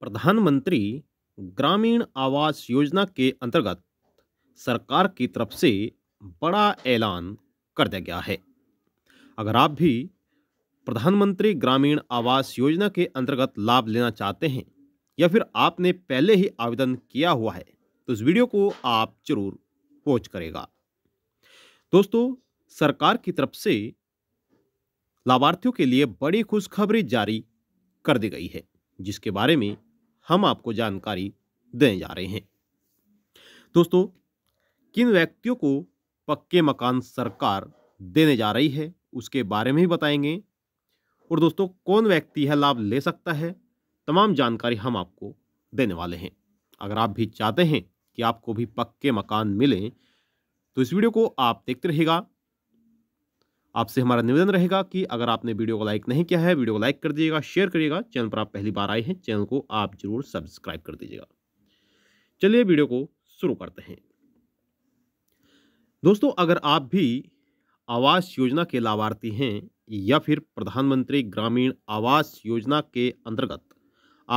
प्रधानमंत्री ग्रामीण आवास योजना के अंतर्गत सरकार की तरफ से बड़ा ऐलान कर दिया गया है अगर आप भी प्रधानमंत्री ग्रामीण आवास योजना के अंतर्गत लाभ लेना चाहते हैं या फिर आपने पहले ही आवेदन किया हुआ है तो इस वीडियो को आप जरूर वॉच करेगा दोस्तों सरकार की तरफ से लाभार्थियों के लिए बड़ी खुशखबरी जारी कर दी गई है जिसके बारे में हम आपको जानकारी देने जा रहे हैं दोस्तों किन व्यक्तियों को पक्के मकान सरकार देने जा रही है उसके बारे में ही बताएंगे और दोस्तों कौन व्यक्ति यह लाभ ले सकता है तमाम जानकारी हम आपको देने वाले हैं अगर आप भी चाहते हैं कि आपको भी पक्के मकान मिलें तो इस वीडियो को आप देखते रहेगा आपसे हमारा निवेदन रहेगा कि अगर आपने वीडियो को लाइक नहीं किया है वीडियो को लाइक कर दीजिएगा शेयर करिएगा चैनल पर आप पहली बार आए हैं चैनल को आप जरूर सब्सक्राइब कर दीजिएगा चलिए वीडियो को शुरू करते हैं दोस्तों अगर आप भी आवास योजना के लाभार्थी हैं या फिर प्रधानमंत्री ग्रामीण आवास योजना के अंतर्गत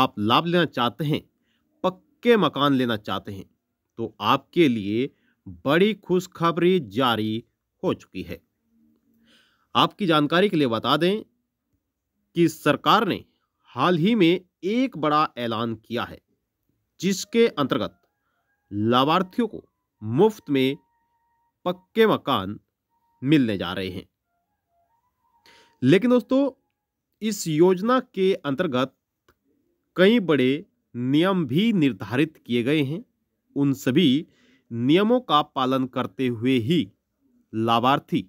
आप लाभ लेना चाहते हैं पक्के मकान लेना चाहते हैं तो आपके लिए बड़ी खुशखबरी जारी हो चुकी है आपकी जानकारी के लिए बता दें कि सरकार ने हाल ही में एक बड़ा ऐलान किया है जिसके अंतर्गत लाभार्थियों को मुफ्त में पक्के मकान मिलने जा रहे हैं लेकिन दोस्तों इस योजना के अंतर्गत कई बड़े नियम भी निर्धारित किए गए हैं उन सभी नियमों का पालन करते हुए ही लाभार्थी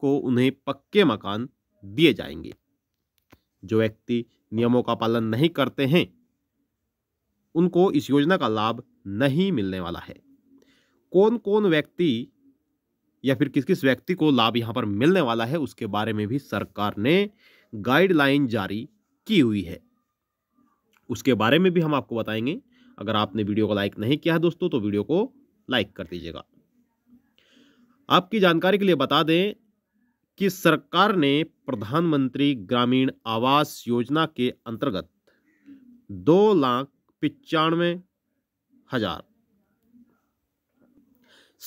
को उन्हें पक्के मकान दिए जाएंगे जो व्यक्ति नियमों का पालन नहीं करते हैं उनको इस योजना का लाभ नहीं मिलने वाला है कौन कौन व्यक्ति या फिर किस किस व्यक्ति को लाभ यहाँ पर मिलने वाला है उसके बारे में भी सरकार ने गाइडलाइन जारी की हुई है उसके बारे में भी हम आपको बताएंगे अगर आपने वीडियो को लाइक नहीं किया है दोस्तों तो वीडियो को लाइक कर दीजिएगा आपकी जानकारी के लिए बता दें कि सरकार ने प्रधानमंत्री ग्रामीण आवास योजना के अंतर्गत दो लाख पिचानवे हजार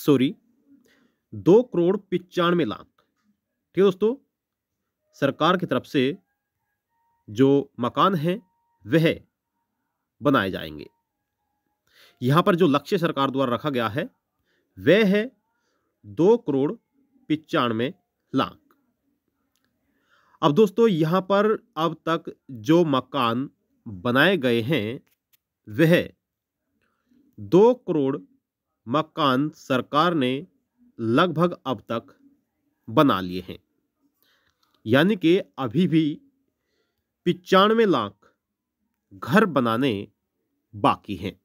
सॉरी दो करोड़ पिचानवे लाख ठीक है दोस्तों सरकार की तरफ से जो मकान है वह बनाए जाएंगे यहां पर जो लक्ष्य सरकार द्वारा रखा गया है वह है दो करोड़ पिचानवे लाख अब दोस्तों यहाँ पर अब तक जो मकान बनाए गए हैं वह दो करोड़ मकान सरकार ने लगभग अब तक बना लिए हैं यानी कि अभी भी पिचानवे लाख घर बनाने बाकी हैं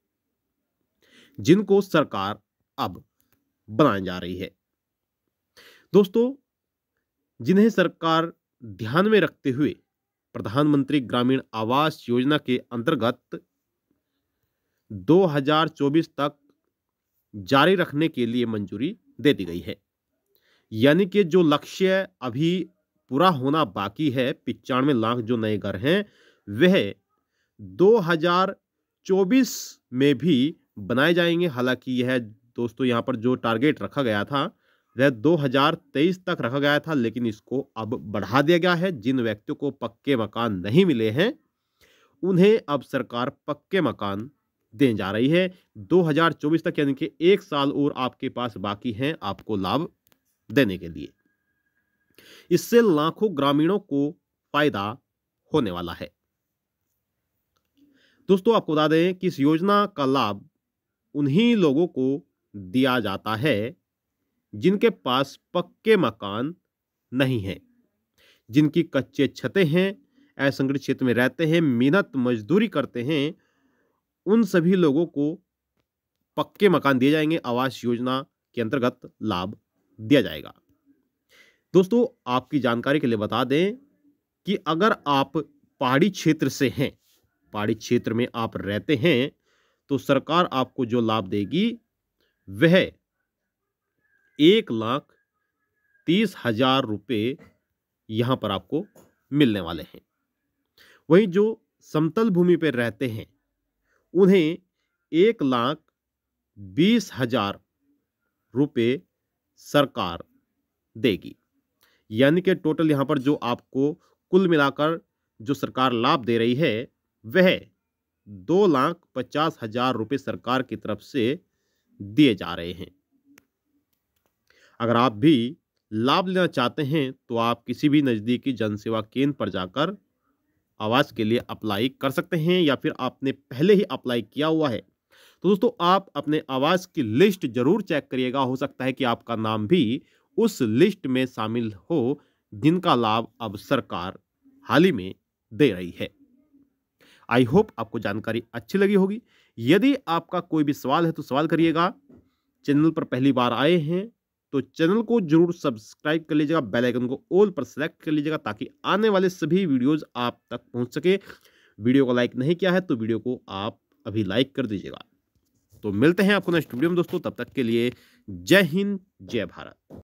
जिनको सरकार अब बनाने जा रही है दोस्तों जिन्हें सरकार ध्यान में रखते हुए प्रधानमंत्री ग्रामीण आवास योजना के अंतर्गत 2024 तक जारी रखने के लिए मंजूरी दे दी गई है यानी कि जो लक्ष्य अभी पूरा होना बाकी है पिचानवे लाख जो नए घर हैं वह 2024 में भी बनाए जाएंगे हालांकि यह दोस्तों यहां पर जो टारगेट रखा गया था वह 2023 तक रखा गया था लेकिन इसको अब बढ़ा दिया गया है जिन व्यक्तियों को पक्के मकान नहीं मिले हैं उन्हें अब सरकार पक्के मकान दे जा रही है 2024 तक यानी कि एक साल और आपके पास बाकी हैं आपको लाभ देने के लिए इससे लाखों ग्रामीणों को फायदा होने वाला है दोस्तों आपको बता दें कि इस योजना का लाभ उन्हीं लोगों को दिया जाता है जिनके पास पक्के मकान नहीं हैं जिनकी कच्चे छतें हैं असंगठित क्षेत्र में रहते हैं मेहनत मजदूरी करते हैं उन सभी लोगों को पक्के मकान दिए जाएंगे आवास योजना के अंतर्गत लाभ दिया जाएगा दोस्तों आपकी जानकारी के लिए बता दें कि अगर आप पहाड़ी क्षेत्र से हैं पहाड़ी क्षेत्र में आप रहते हैं तो सरकार आपको जो लाभ देगी वह एक लाख तीस हजार रुपये यहाँ पर आपको मिलने वाले हैं वहीं जो समतल भूमि पर रहते हैं उन्हें एक लाख बीस हजार रुपये सरकार देगी यानी कि टोटल यहाँ पर जो आपको कुल मिलाकर जो सरकार लाभ दे रही है वह दो लाख पचास हजार रुपये सरकार की तरफ से दिए जा रहे हैं अगर आप भी लाभ लेना चाहते हैं तो आप किसी भी नज़दीकी जनसेवा केंद्र पर जाकर आवास के लिए अप्लाई कर सकते हैं या फिर आपने पहले ही अप्लाई किया हुआ है तो दोस्तों आप अपने आवास की लिस्ट जरूर चेक करिएगा हो सकता है कि आपका नाम भी उस लिस्ट में शामिल हो जिनका लाभ अब सरकार हाल ही में दे रही है आई होप आपको जानकारी अच्छी लगी होगी यदि आपका कोई भी सवाल है तो सवाल करिएगा चैनल पर पहली बार आए हैं तो चैनल को जरूर सब्सक्राइब कर लीजिएगा बेल आइकन को ऑल पर सेलेक्ट कर लीजिएगा ताकि आने वाले सभी वीडियोस आप तक पहुंच सके वीडियो को लाइक नहीं किया है तो वीडियो को आप अभी लाइक कर दीजिएगा तो मिलते हैं आपको नेक्स्ट वीडियो में दोस्तों तब तक के लिए जय हिंद जय भारत